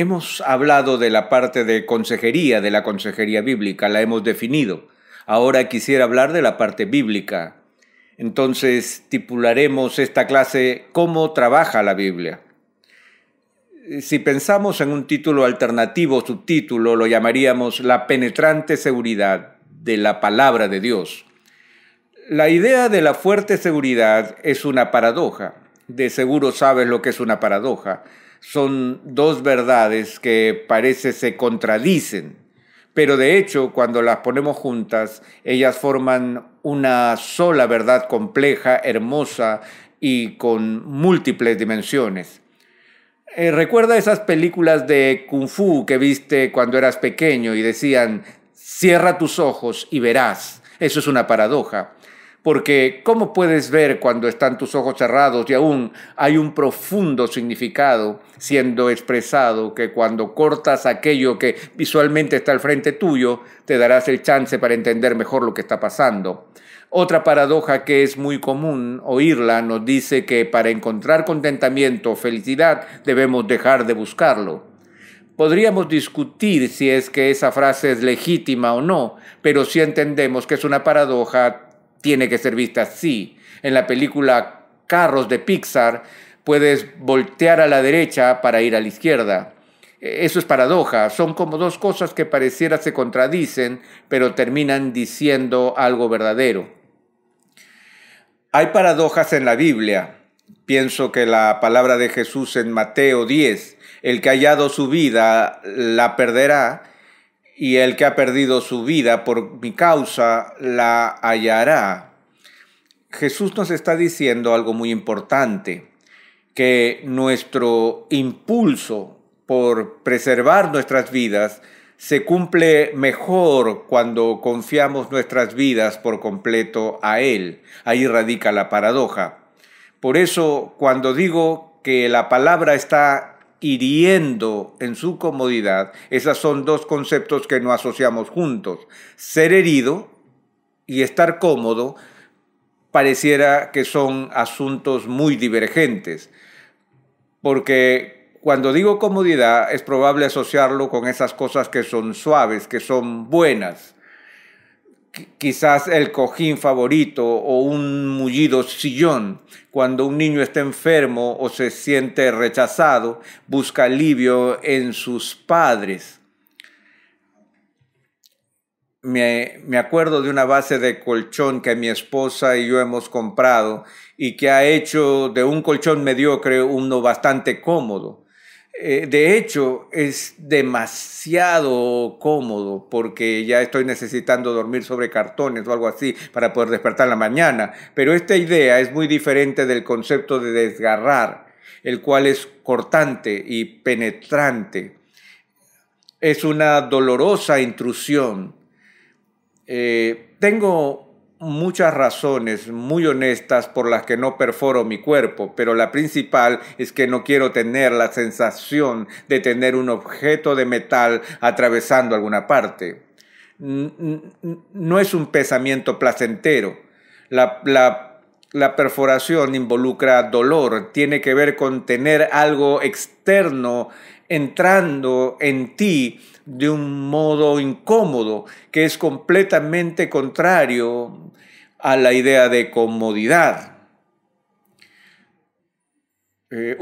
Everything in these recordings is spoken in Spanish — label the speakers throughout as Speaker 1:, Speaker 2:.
Speaker 1: Hemos hablado de la parte de consejería, de la consejería bíblica, la hemos definido. Ahora quisiera hablar de la parte bíblica. Entonces titularemos esta clase ¿Cómo trabaja la Biblia? Si pensamos en un título alternativo, subtítulo, lo llamaríamos La penetrante seguridad de la palabra de Dios. La idea de la fuerte seguridad es una paradoja. De seguro sabes lo que es una paradoja son dos verdades que parece se contradicen, pero de hecho cuando las ponemos juntas, ellas forman una sola verdad compleja, hermosa y con múltiples dimensiones. Eh, recuerda esas películas de kung fu que viste cuando eras pequeño y decían, cierra tus ojos y verás. Eso es una paradoja porque ¿cómo puedes ver cuando están tus ojos cerrados y aún hay un profundo significado siendo expresado que cuando cortas aquello que visualmente está al frente tuyo, te darás el chance para entender mejor lo que está pasando? Otra paradoja que es muy común oírla nos dice que para encontrar contentamiento o felicidad debemos dejar de buscarlo. Podríamos discutir si es que esa frase es legítima o no, pero si entendemos que es una paradoja tiene que ser vista así. En la película Carros de Pixar puedes voltear a la derecha para ir a la izquierda. Eso es paradoja, son como dos cosas que pareciera se contradicen, pero terminan diciendo algo verdadero. Hay paradojas en la Biblia. Pienso que la palabra de Jesús en Mateo 10, el que ha hallado su vida la perderá y el que ha perdido su vida por mi causa la hallará. Jesús nos está diciendo algo muy importante, que nuestro impulso por preservar nuestras vidas se cumple mejor cuando confiamos nuestras vidas por completo a Él. Ahí radica la paradoja. Por eso, cuando digo que la palabra está hiriendo en su comodidad. esas son dos conceptos que no asociamos juntos. Ser herido y estar cómodo pareciera que son asuntos muy divergentes, porque cuando digo comodidad es probable asociarlo con esas cosas que son suaves, que son buenas, quizás el cojín favorito o un mullido sillón. Cuando un niño está enfermo o se siente rechazado, busca alivio en sus padres. Me, me, acuerdo de una base de colchón que mi esposa y yo hemos comprado y que ha hecho de un colchón mediocre uno bastante cómodo. Eh, de hecho, es demasiado cómodo porque ya estoy necesitando dormir sobre cartones o algo así para poder despertar en la mañana. Pero esta idea es muy diferente del concepto de desgarrar, el cual es cortante y penetrante. Es una dolorosa intrusión. Eh, tengo muchas razones muy honestas por las que no perforo mi cuerpo, pero la principal es que no quiero tener la sensación de tener un objeto de metal atravesando alguna parte. No es un pensamiento placentero. La, la perforación involucra dolor, tiene que ver con tener algo externo entrando en ti de un modo incómodo, que es completamente contrario a la idea de comodidad. Eh,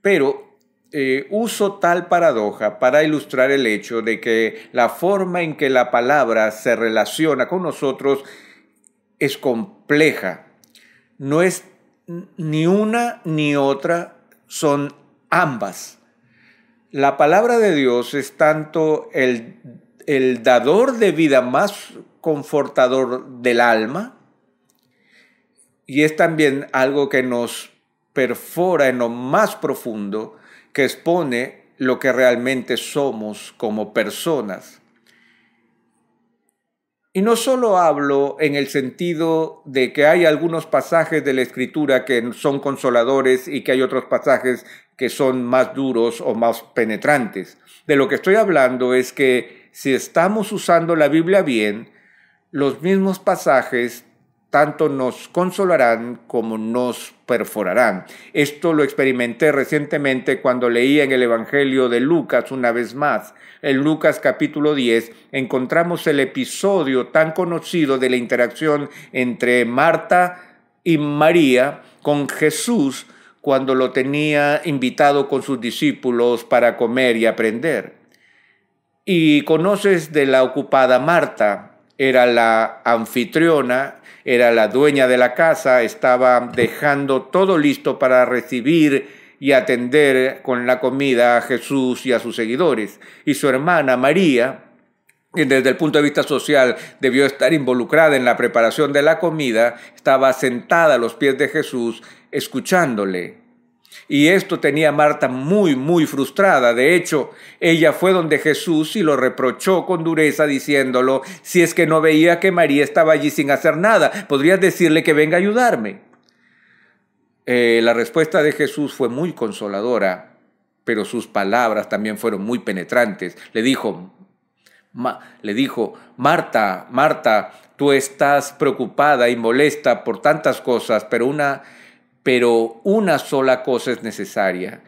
Speaker 1: pero eh, uso tal paradoja para ilustrar el hecho de que la forma en que la palabra se relaciona con nosotros es compleja. No es ni una ni otra, son ambas. La palabra de Dios es tanto el, dador de vida más confortador del alma y es también algo que nos perfora en lo más profundo, que expone lo que realmente somos como personas. Y no solo hablo en el sentido de que hay algunos pasajes de la escritura que son consoladores y que hay otros pasajes que son más duros o más penetrantes. De lo que estoy hablando es que si estamos usando la Biblia bien, los mismos pasajes tanto nos consolarán como nos perforarán. Esto lo experimenté recientemente cuando leía en el Evangelio de Lucas una vez más. En Lucas capítulo 10 encontramos el episodio tan conocido de la interacción entre Marta y María con Jesús cuando lo tenía invitado con sus discípulos para comer y aprender. Y conoces de la ocupada Marta, era la anfitriona era la dueña de la casa, estaba dejando todo listo para recibir y atender con la comida a Jesús y a sus seguidores. Y su hermana María, desde el punto de vista social debió estar involucrada en la preparación de la comida, estaba sentada a los pies de Jesús escuchándole. Y esto tenía a Marta muy, muy frustrada. De hecho, ella fue donde Jesús y lo reprochó con dureza diciéndolo, si es que no veía que María estaba allí sin hacer nada, podrías decirle que venga a ayudarme. Eh, la respuesta de Jesús fue muy consoladora, pero sus palabras también fueron muy penetrantes. Le le dijo, Marta, Marta, tú estás preocupada y molesta por tantas cosas, pero una pero una sola cosa es necesaria,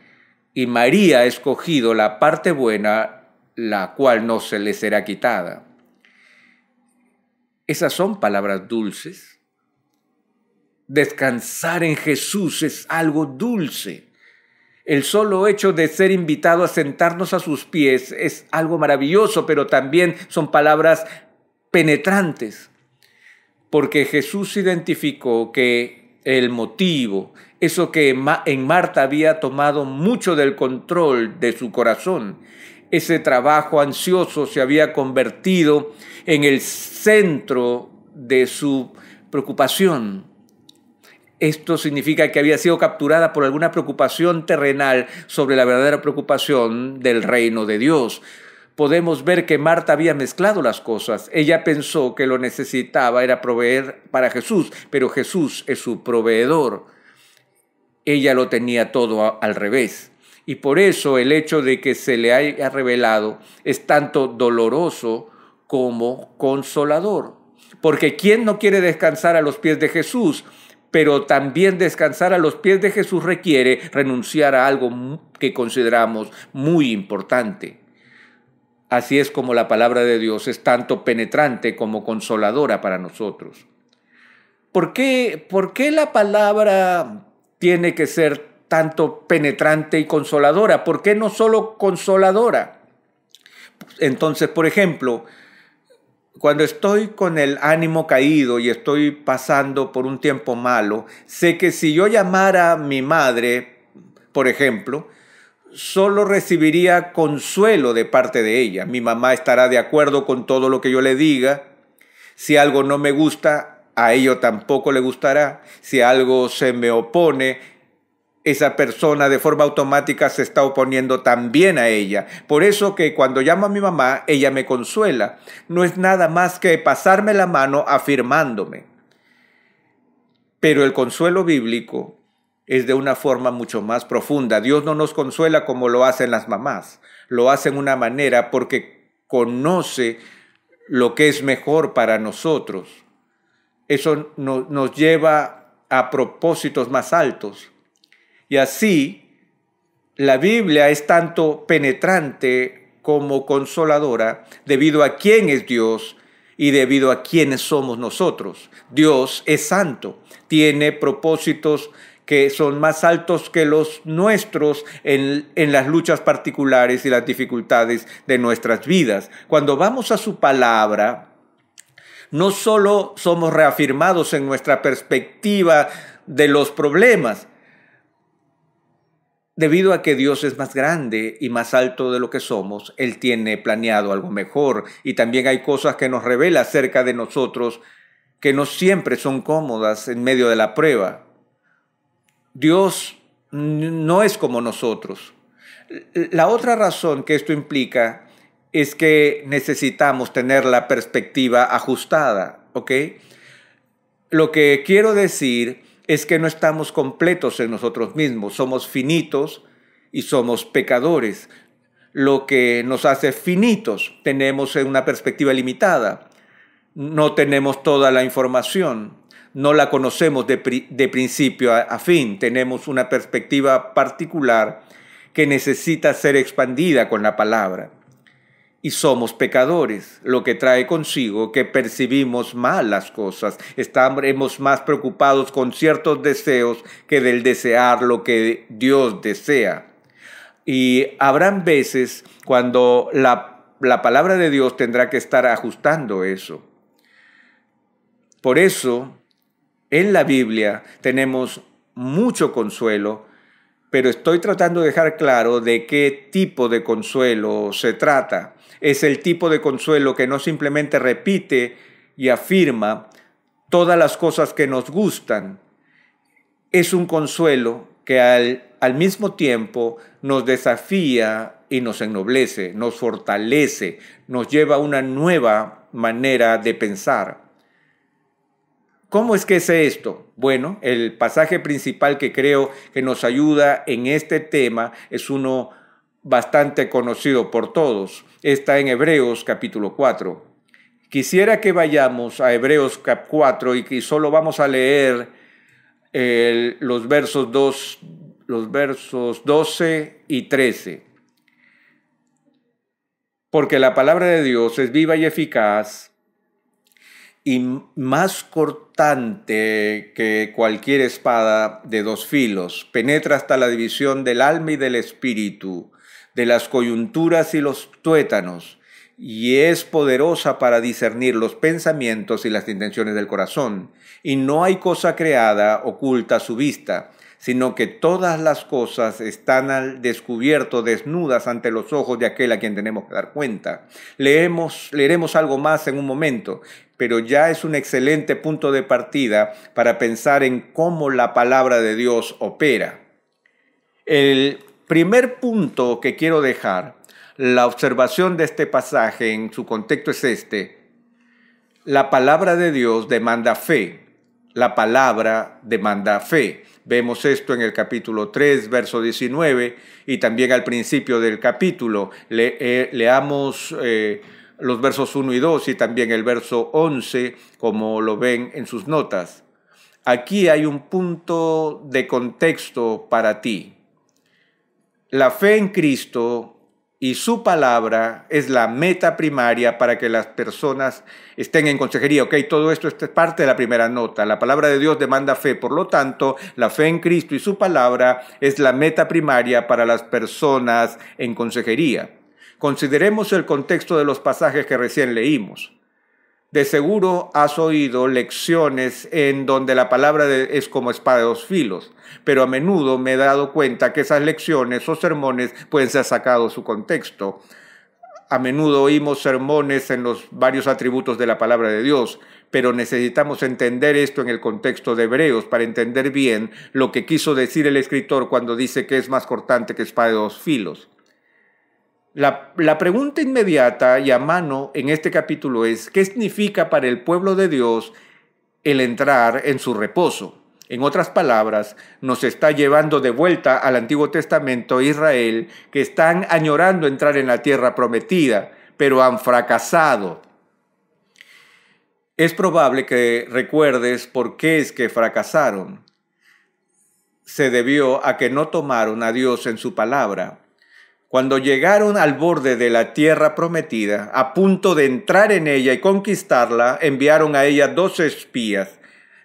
Speaker 1: y María ha escogido la parte buena, la cual no se le será quitada. Esas son palabras dulces. Descansar en Jesús es algo dulce. El solo hecho de ser invitado a sentarnos a sus pies es algo maravilloso, pero también son palabras penetrantes, porque Jesús identificó que el motivo, eso que en Marta había tomado mucho del control de su corazón. Ese trabajo ansioso se había convertido en el centro de su preocupación. Esto significa que había sido capturada por alguna preocupación terrenal sobre la verdadera preocupación del reino de Dios, podemos ver que Marta había mezclado las cosas. Ella pensó que lo necesitaba era proveer para Jesús, pero Jesús es su proveedor. Ella lo tenía todo al revés. Y por eso el hecho de que se le haya revelado es tanto doloroso como consolador. Porque ¿quién no quiere descansar a los pies de Jesús? Pero también descansar a los pies de Jesús requiere renunciar a algo que consideramos muy importante. Así es como la palabra de Dios es tanto penetrante como consoladora para nosotros. ¿Por qué, por qué la palabra tiene que ser tanto penetrante y consoladora? ¿Por qué no solo consoladora? Entonces, por ejemplo, cuando estoy con el ánimo caído y estoy pasando por un tiempo malo, sé que si yo llamara a mi madre, por ejemplo, solo recibiría consuelo de parte de ella. Mi mamá estará de acuerdo con todo lo que yo le diga. Si algo no me gusta, a ello tampoco le gustará. Si algo se me opone, esa persona de forma automática se está oponiendo también a ella. Por eso que cuando llamo a mi mamá, ella me consuela. No es nada más que pasarme la mano afirmándome. Pero el consuelo bíblico es de una forma mucho más profunda. Dios no nos consuela como lo hacen las mamás, lo hacen una manera porque conoce lo que es mejor para nosotros. Eso nos lleva a propósitos más altos. Y así, la Biblia es tanto penetrante como consoladora debido a quién es Dios y debido a quiénes somos nosotros. Dios es santo, tiene propósitos que son más altos que los nuestros en, las luchas particulares y las dificultades de nuestras vidas. Cuando vamos a su palabra, no solo somos reafirmados en nuestra perspectiva de los problemas, Debido a que Dios es más grande y más alto de lo que somos, Él tiene planeado algo mejor y también hay cosas que nos revela acerca de nosotros que no siempre son cómodas en medio de la prueba. Dios no es como nosotros. La otra razón que esto implica es que necesitamos tener la perspectiva ajustada, ¿ok? Lo que quiero decir es que no estamos completos en nosotros mismos, somos finitos y somos pecadores. Lo que nos hace finitos, tenemos una perspectiva limitada, no tenemos toda la información, no la conocemos de, principio a, fin, tenemos una perspectiva particular que necesita ser expandida con la palabra. Y somos pecadores, lo que trae consigo que percibimos mal las cosas, estamos más preocupados con ciertos deseos que del desear lo que Dios desea. Y habrán veces cuando la, la palabra de Dios tendrá que estar ajustando eso. Por eso en la Biblia tenemos mucho consuelo, pero estoy tratando de dejar claro de qué tipo de consuelo se trata. Es el tipo de consuelo que no simplemente repite y afirma todas las cosas que nos gustan. Es un consuelo que al, al mismo tiempo nos desafía y nos ennoblece, nos fortalece, nos lleva a una nueva manera de pensar. ¿Cómo es que es esto? Bueno, el pasaje principal que creo que nos ayuda en este tema es uno bastante conocido por todos. Está en Hebreos capítulo 4. Quisiera que vayamos a Hebreos cap 4 y que solo vamos a leer los, versos 2, los versos 12 y 13. Porque la palabra de Dios es viva y eficaz y más cortante que cualquier espada de dos filos. Penetra hasta la división del alma y del espíritu, de las coyunturas y los tuétanos, y es poderosa para discernir los pensamientos y las intenciones del corazón. Y no hay cosa creada oculta a su vista sino que todas las cosas están al descubierto, desnudas ante los ojos de aquel a quien tenemos que dar cuenta. Leemos, leeremos algo más en un momento, pero ya es un excelente punto de partida para pensar en cómo la palabra de Dios opera. El primer punto que quiero dejar, la observación de este pasaje en su contexto es este. La palabra de Dios demanda fe la palabra demanda fe. Vemos esto en el capítulo 3, verso 19, y también al principio del capítulo. Le, eh, leamos eh, los versos 1 y 2 y también el verso 11, como lo ven en sus notas. Aquí hay un punto de contexto para ti. La fe en Cristo y su palabra es la meta primaria para que las personas estén en consejería. Ok, todo esto es parte de la primera nota. La palabra de Dios demanda fe, por lo tanto, la fe en Cristo y su palabra es la meta primaria para las personas en consejería. Consideremos el contexto de los pasajes que recién leímos. De seguro has oído lecciones en donde la palabra es como espada de dos filos, pero a menudo me he dado cuenta que esas lecciones o sermones pueden ser sacados de su contexto. A menudo oímos sermones en los varios atributos de la palabra de Dios, pero necesitamos entender esto en el contexto de Hebreos para entender bien lo que quiso decir el escritor cuando dice que es más cortante que espada de dos filos. La, pregunta inmediata y a mano en este capítulo es, ¿qué significa para el pueblo de Dios el entrar en su reposo? En otras palabras, nos está llevando de vuelta al Antiguo Testamento Israel, que están añorando entrar en la tierra prometida, pero han fracasado. Es probable que recuerdes por qué es que fracasaron. Se debió a que no tomaron a Dios en su palabra cuando llegaron al borde de la tierra prometida, a punto de entrar en ella y conquistarla, enviaron a ella dos espías.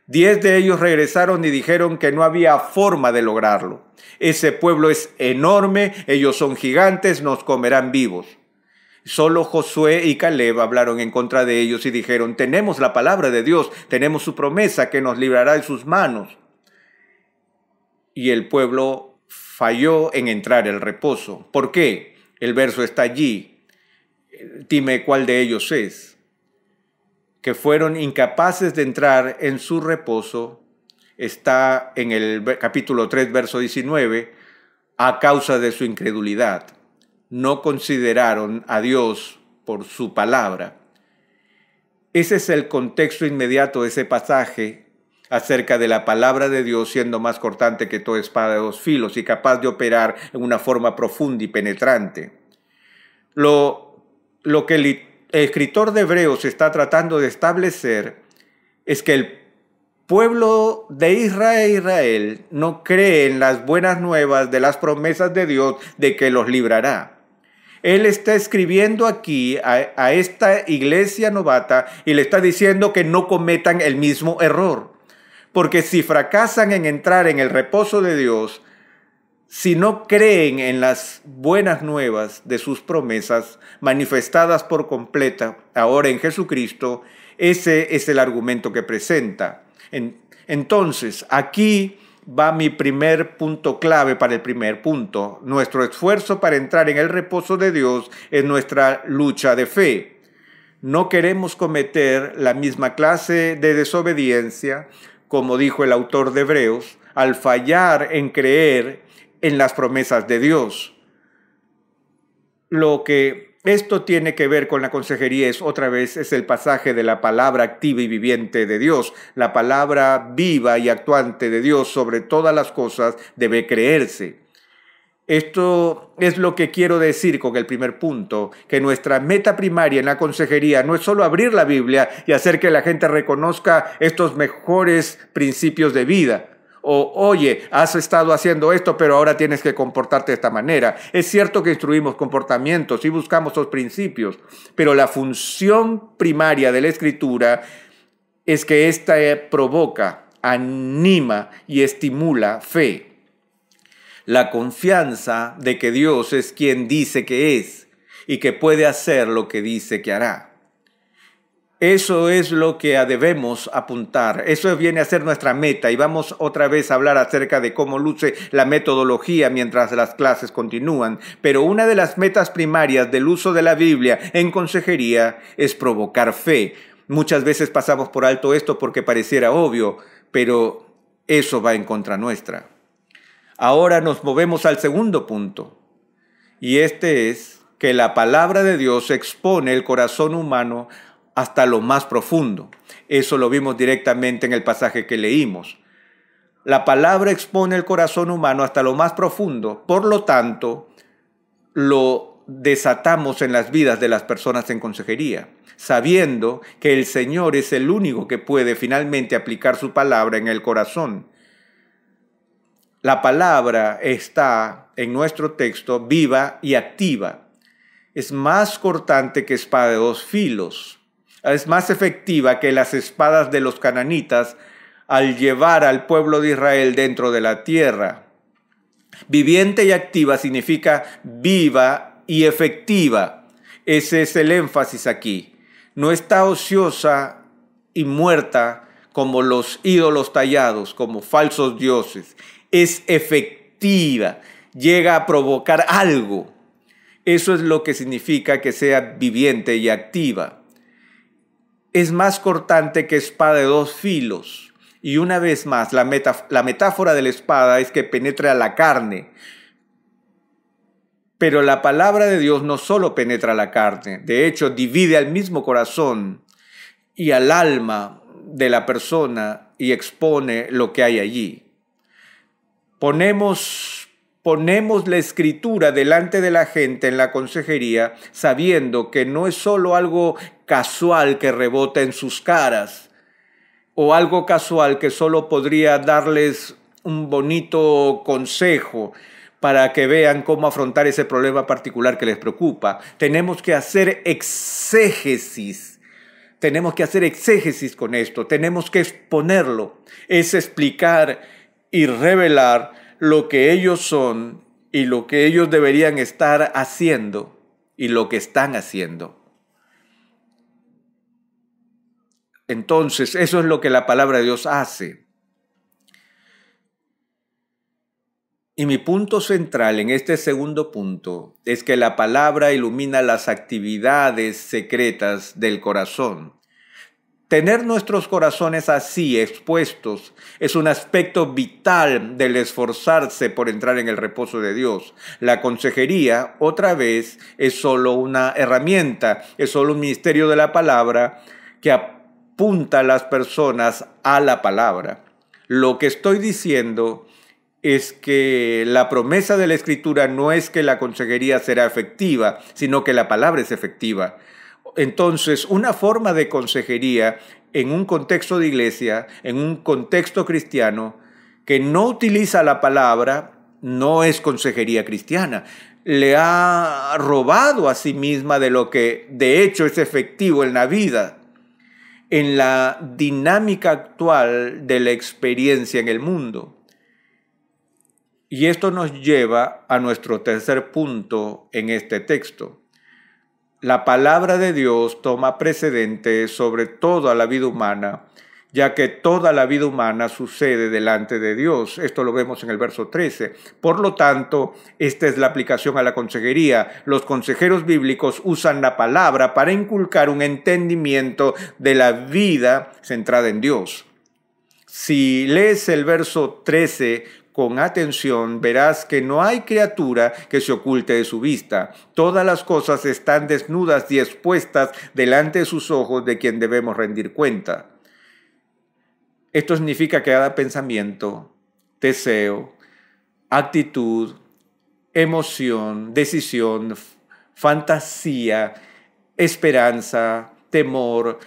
Speaker 1: Diez de ellos regresaron y dijeron que no había forma de lograrlo. Ese pueblo es enorme, ellos son gigantes, nos comerán vivos. Solo Josué y Caleb hablaron en contra de ellos y dijeron, tenemos la palabra de Dios, tenemos su promesa que nos librará de sus manos. Y el pueblo falló en entrar el reposo. ¿Por qué? El verso está allí. Dime cuál de ellos es. Que fueron incapaces de entrar en su reposo. Está en el capítulo 3, verso 19, a causa de su incredulidad. No consideraron a Dios por su palabra. Ese es el contexto inmediato de ese pasaje acerca de la palabra de Dios siendo más cortante que toda espada de dos filos y capaz de operar en una forma profunda y penetrante. Lo, lo que el escritor de Hebreos está tratando de establecer es que el pueblo de Israel, Israel no cree en las buenas nuevas de las promesas de Dios de que los librará. Él está escribiendo aquí a, a, esta iglesia novata y le está diciendo que no cometan el mismo error porque si fracasan en entrar en el reposo de Dios, si no creen en las buenas nuevas de sus promesas manifestadas por completa ahora en Jesucristo, ese es el argumento que presenta. Entonces, aquí va mi primer punto clave para el primer punto. Nuestro esfuerzo para entrar en el reposo de Dios es nuestra lucha de fe. No queremos cometer la misma clase de desobediencia como dijo el autor de Hebreos, al fallar en creer en las promesas de Dios. Lo que esto tiene que ver con la consejería es otra vez es el pasaje de la palabra activa y viviente de Dios. La palabra viva y actuante de Dios sobre todas las cosas debe creerse. Esto es lo que quiero decir con el primer punto, que nuestra meta primaria en la consejería no es solo abrir la Biblia y hacer que la gente reconozca estos mejores principios de vida. O, oye, has estado haciendo esto, pero ahora tienes que comportarte de esta manera. Es cierto que instruimos comportamientos y buscamos los principios, pero la función primaria de la escritura es que ésta provoca, anima y estimula fe la confianza de que Dios es quien dice que es y que puede hacer lo que dice que hará. Eso es lo que debemos apuntar. Eso viene a ser nuestra meta. Y vamos otra vez a hablar acerca de cómo luce la metodología mientras las clases continúan. Pero una de las metas primarias del uso de la Biblia en consejería es provocar fe. Muchas veces pasamos por alto esto porque pareciera obvio, pero eso va en contra nuestra. Ahora nos movemos al segundo punto, y este es que la palabra de Dios expone el corazón humano hasta lo más profundo. Eso lo vimos directamente en el pasaje que leímos. La palabra expone el corazón humano hasta lo más profundo, por lo tanto, lo desatamos en las vidas de las personas en consejería, sabiendo que el Señor es el único que puede finalmente aplicar su palabra en el corazón la palabra está en nuestro texto viva y activa. Es más cortante que espada de dos filos. Es más efectiva que las espadas de los cananitas al llevar al pueblo de Israel dentro de la tierra. Viviente y activa significa viva y efectiva. Ese es el énfasis aquí. No está ociosa y muerta como los ídolos tallados, como falsos dioses es efectiva, llega a provocar algo. Eso es lo que significa que sea viviente y activa. Es más cortante que espada de dos filos. Y una vez más, la, la metáfora de la espada es que penetra la carne, pero la palabra de Dios no solo penetra la carne, de hecho divide al mismo corazón y al alma de la persona y expone lo que hay allí ponemos, ponemos la escritura delante de la gente en la consejería, sabiendo que no es solo algo casual que rebota en sus caras, o algo casual que solo podría darles un bonito consejo para que vean cómo afrontar ese problema particular que les preocupa. Tenemos que hacer exégesis. Tenemos que hacer exégesis con esto, tenemos que exponerlo, es explicar y revelar lo que ellos son y lo que ellos deberían estar haciendo y lo que están haciendo. Entonces, eso es lo que la palabra de Dios hace. Y mi punto central en este segundo punto es que la palabra ilumina las actividades secretas del corazón. Tener nuestros corazones así expuestos es un aspecto vital del esforzarse por entrar en el reposo de Dios. La consejería, otra vez, es solo una herramienta, es solo un ministerio de la palabra que apunta a las personas a la palabra. Lo que estoy diciendo es que la promesa de la Escritura no es que la consejería será efectiva, sino que la palabra es efectiva. Entonces, una forma de consejería en un contexto de iglesia, en un contexto cristiano, que no utiliza la palabra, no es consejería cristiana. Le ha robado a sí misma de lo que de hecho es efectivo en la vida, en la dinámica actual de la experiencia en el mundo. Y esto nos lleva a nuestro tercer punto en este texto la palabra de Dios toma precedente sobre toda la vida humana, ya que toda la vida humana sucede delante de Dios. Esto lo vemos en el verso 13. Por lo tanto, esta es la aplicación a la consejería. Los consejeros bíblicos usan la palabra para inculcar un entendimiento de la vida centrada en Dios. Si lees el verso 13 con atención verás que no hay criatura que se oculte de su vista. Todas las cosas están desnudas y expuestas delante de sus ojos de quien debemos rendir cuenta. Esto significa que cada pensamiento, deseo, actitud, emoción, decisión, fantasía, esperanza, temor,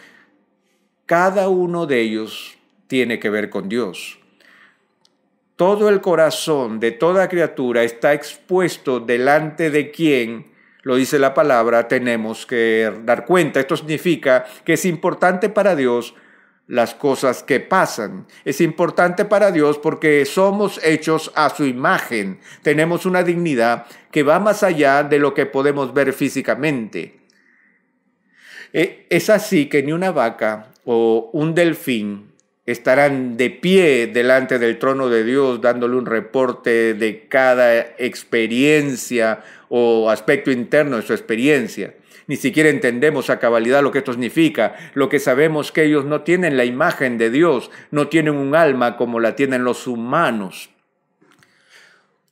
Speaker 1: cada uno de ellos tiene que ver con Dios todo el corazón de toda criatura está expuesto delante de quien, lo dice la palabra, tenemos que dar cuenta. Esto significa que es importante para Dios las cosas que pasan. Es importante para Dios porque somos hechos a su imagen. Tenemos una dignidad que va más allá de lo que podemos ver físicamente. Eh, es así que ni una vaca o un delfín estarán de pie delante del trono de Dios dándole un reporte de cada experiencia o aspecto interno de su experiencia. Ni siquiera entendemos a cabalidad lo que esto significa. Lo que sabemos que ellos no tienen la imagen de Dios, no tienen un alma como la tienen los humanos.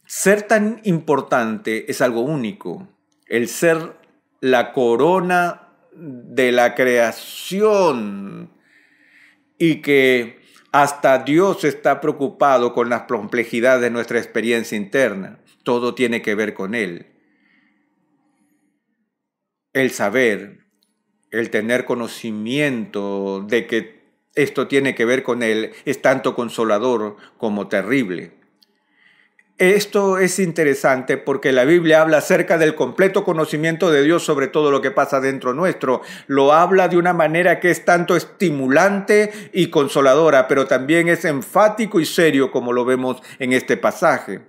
Speaker 1: Ser tan importante es algo único. El ser la corona de la creación y que hasta Dios está preocupado con las complejidades de nuestra experiencia interna. Todo tiene que ver con Él. El saber, el tener conocimiento de que esto tiene que ver con Él es tanto consolador como terrible. Esto es interesante porque la Biblia habla acerca del completo conocimiento de Dios sobre todo lo que pasa dentro nuestro. Lo habla de una manera que es tanto estimulante y consoladora, pero también es enfático y serio como lo vemos en este pasaje.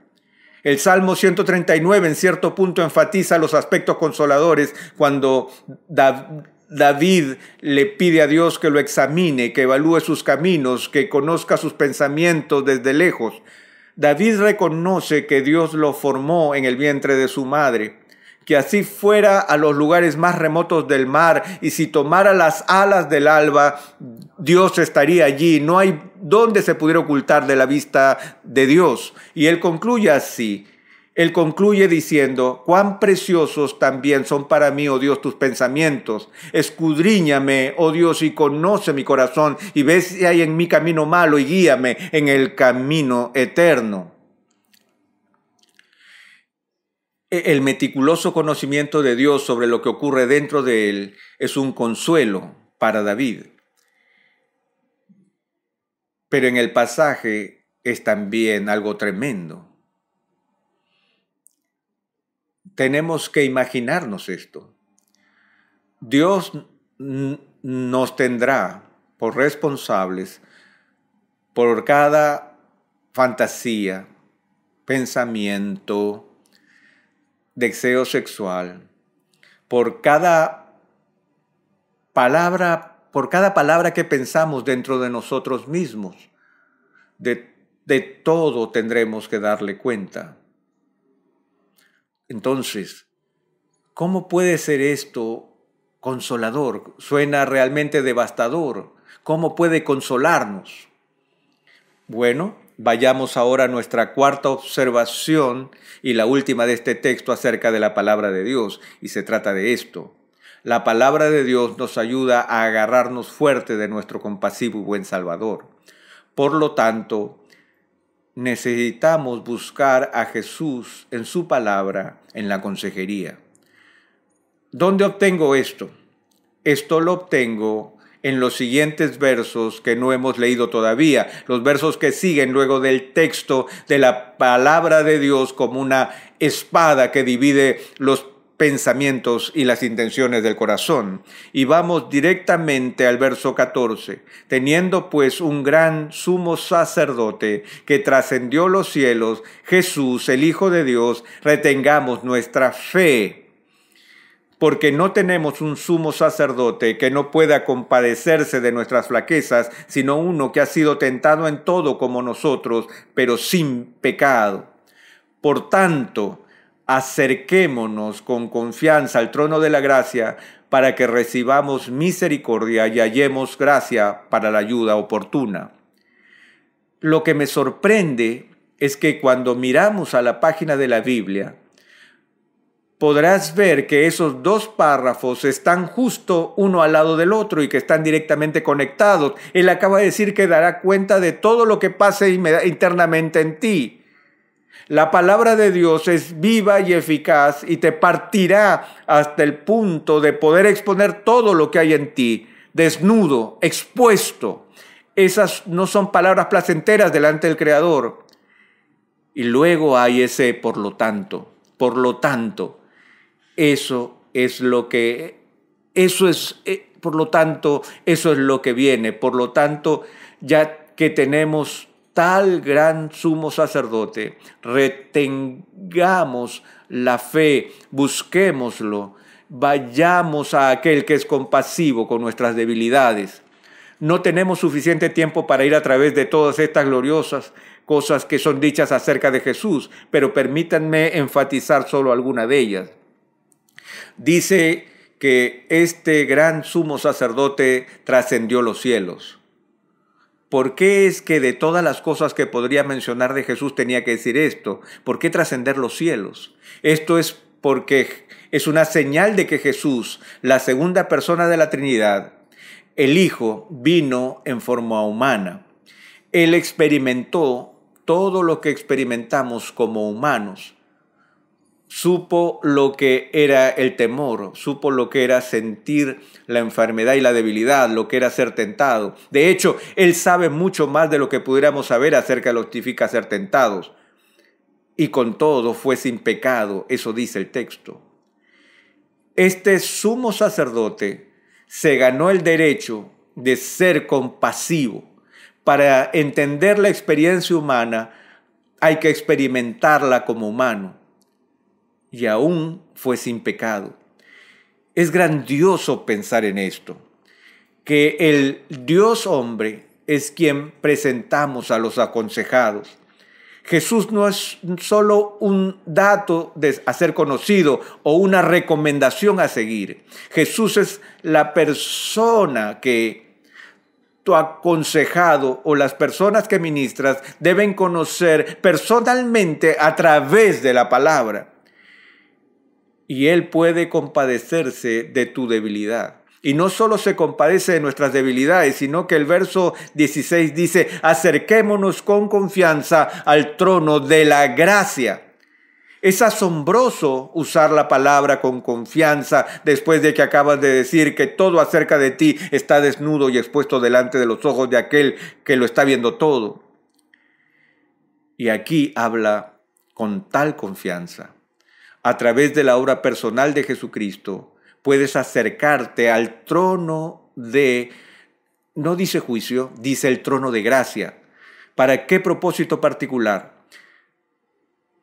Speaker 1: El Salmo 139 en cierto punto enfatiza los aspectos consoladores cuando David le pide a Dios que lo examine, que evalúe sus caminos, que conozca sus pensamientos desde lejos. David reconoce que Dios lo formó en el vientre de su madre, que así fuera a los lugares más remotos del mar y si tomara las alas del alba, Dios estaría allí. No hay donde se pudiera ocultar de la vista de Dios. Y él concluye así, él concluye diciendo, cuán preciosos también son para mí, oh Dios, tus pensamientos. Escudriñame, oh Dios, y conoce mi corazón, y ve si hay en mi camino malo, y guíame en el camino eterno. E-, el meticuloso conocimiento de Dios sobre lo que ocurre dentro de él es un consuelo para David. Pero en el pasaje es también algo tremendo tenemos que imaginarnos esto. Dios nos tendrá por responsables por cada fantasía, pensamiento, deseo sexual, por cada palabra, por cada palabra que pensamos dentro de nosotros mismos. De, de todo tendremos que darle cuenta. Entonces, ¿cómo puede ser esto consolador? Suena realmente devastador. ¿Cómo puede consolarnos? Bueno, vayamos ahora a nuestra cuarta observación y la última de este texto acerca de la palabra de Dios, y se trata de esto. La palabra de Dios nos ayuda a agarrarnos fuerte de nuestro compasivo y buen Salvador. Por lo tanto, necesitamos buscar a Jesús en su palabra, en la consejería. ¿Dónde obtengo esto? Esto lo obtengo en los siguientes versos que no hemos leído todavía, los versos que siguen luego del texto de la palabra de Dios como una espada que divide los pensamientos y las intenciones del corazón. Y vamos directamente al verso 14, teniendo pues un gran sumo sacerdote que trascendió los cielos, Jesús, el Hijo de Dios, retengamos nuestra fe. Porque no tenemos un sumo sacerdote que no pueda compadecerse de nuestras flaquezas, sino uno que ha sido tentado en todo como nosotros, pero sin pecado. Por tanto, acerquémonos con confianza al trono de la gracia para que recibamos misericordia y hallemos gracia para la ayuda oportuna. Lo que me sorprende es que cuando miramos a la página de la Biblia, podrás ver que esos dos párrafos están justo uno al lado del otro y que están directamente conectados. Él acaba de decir que dará cuenta de todo lo que pase internamente en ti. La palabra de Dios es viva y eficaz y te partirá hasta el punto de poder exponer todo lo que hay en ti, desnudo, expuesto. Esas no son palabras placenteras delante del Creador. Y luego hay ese por lo tanto, por lo tanto. Eso es lo que, eso es, eh, por lo tanto, eso es lo que viene. Por lo tanto, ya que tenemos tal gran sumo sacerdote, retengamos la fe, busquémoslo, vayamos a aquel que es compasivo con nuestras debilidades. No tenemos suficiente tiempo para ir a través de todas estas gloriosas cosas que son dichas acerca de Jesús, pero permítanme enfatizar solo alguna de ellas. Dice que este gran sumo sacerdote trascendió los cielos. ¿Por qué es que de todas las cosas que podría mencionar de Jesús tenía que decir esto? ¿Por qué trascender los cielos? Esto es porque es una señal de que Jesús, la segunda persona de la Trinidad, el Hijo, vino en forma humana. Él experimentó todo lo que experimentamos como humanos supo lo que era el temor, supo lo que era sentir la enfermedad y la debilidad, lo que era ser tentado. De hecho, él sabe mucho más de lo que pudiéramos saber acerca de lo que ser tentados. Y con todo fue sin pecado, eso dice el texto. Este sumo sacerdote se ganó el derecho de ser compasivo. Para entender la experiencia humana hay que experimentarla como humano y aún fue sin pecado. Es grandioso pensar en esto, que el Dios hombre es quien presentamos a los aconsejados. Jesús no es solo un dato de, a ser conocido o una recomendación a seguir. Jesús es la persona que tu aconsejado o las personas que ministras deben conocer personalmente a través de la palabra y Él puede compadecerse de tu debilidad. Y no solo se compadece de nuestras debilidades, sino que el verso 16 dice, acerquémonos con confianza al trono de la gracia. Es asombroso usar la palabra con confianza después de que acabas de decir que todo acerca de ti está desnudo y expuesto delante de los ojos de aquel que lo está viendo todo. Y aquí habla con tal confianza. A través de la obra personal de Jesucristo puedes acercarte al trono de, no dice juicio, dice el trono de gracia. ¿Para qué propósito particular?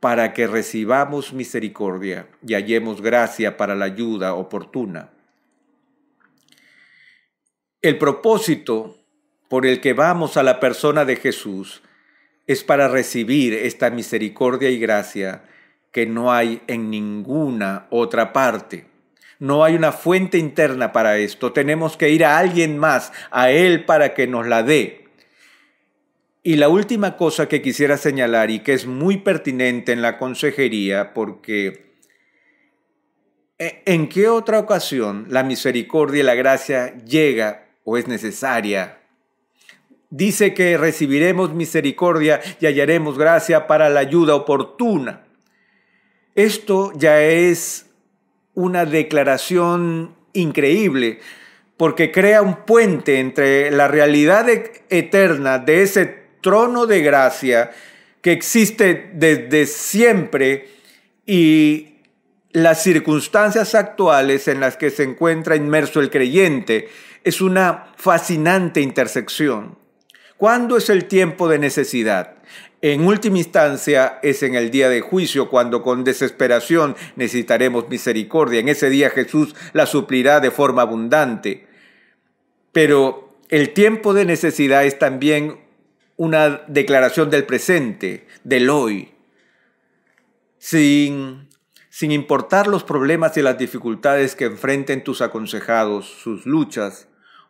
Speaker 1: Para que recibamos misericordia y hallemos gracia para la ayuda oportuna. El propósito por el que vamos a la persona de Jesús es para recibir esta misericordia y gracia que no hay en ninguna otra parte. No hay una fuente interna para esto. Tenemos que ir a alguien más, a Él, para que nos la dé. Y la última cosa que quisiera señalar y que es muy pertinente en la consejería, porque ¿e-, ¿en qué otra ocasión la misericordia y la gracia llega o es necesaria? Dice que recibiremos misericordia y hallaremos gracia para la ayuda oportuna. Esto ya es una declaración increíble porque crea un puente entre la realidad e- eterna de ese trono de gracia que existe desde siempre y las circunstancias actuales en las que se encuentra inmerso el creyente. Es una fascinante intersección. ¿Cuándo es el tiempo de necesidad? En última instancia es en el día de juicio cuando con desesperación necesitaremos misericordia. En ese día Jesús la suplirá de forma abundante. Pero el tiempo de necesidad es también una declaración del presente, del hoy. Sin, sin importar los problemas y las dificultades que enfrenten tus aconsejados, sus luchas,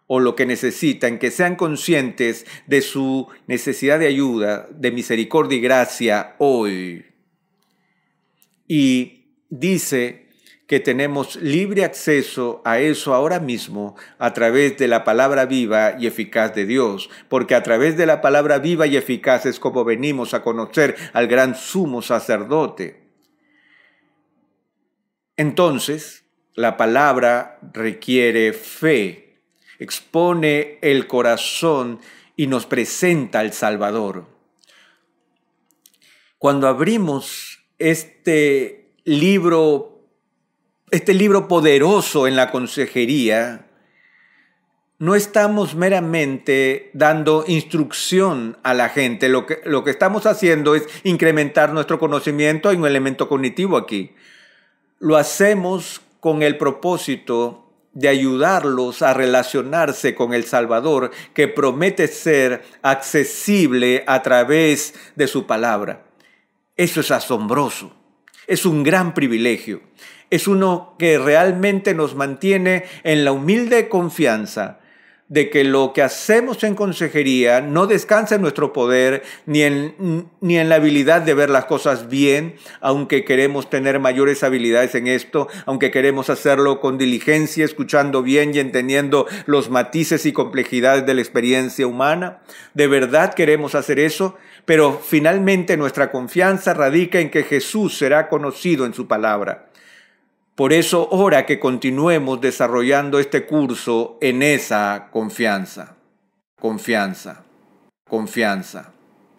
Speaker 1: o lo que necesitan, que sean conscientes de su necesidad de ayuda, de misericordia y gracia hoy. Y dice que tenemos libre acceso a eso ahora mismo a través de la palabra viva y eficaz de Dios, porque a través de la palabra viva y eficaz es como venimos a conocer al gran sumo sacerdote. Entonces, la palabra requiere fe expone el corazón y nos presenta al Salvador. Cuando abrimos este libro, este libro poderoso en la consejería, no estamos meramente dando instrucción a la gente. Lo que, lo que estamos haciendo es incrementar nuestro conocimiento. en un elemento cognitivo aquí. Lo hacemos con el propósito de ayudarlos a relacionarse con el Salvador que promete ser accesible a través de su palabra. Eso es asombroso, es un gran privilegio, es uno que realmente nos mantiene en la humilde confianza de que lo que hacemos en consejería no descansa en nuestro poder ni en, ni en la habilidad de ver las cosas bien, aunque queremos tener mayores habilidades en esto, aunque queremos hacerlo con diligencia, escuchando bien y entendiendo los matices y complejidades de la experiencia humana. De verdad queremos hacer eso, pero finalmente nuestra confianza radica en que Jesús será conocido en su palabra. Por eso ora que continuemos desarrollando este curso en esa confianza, confianza, confianza.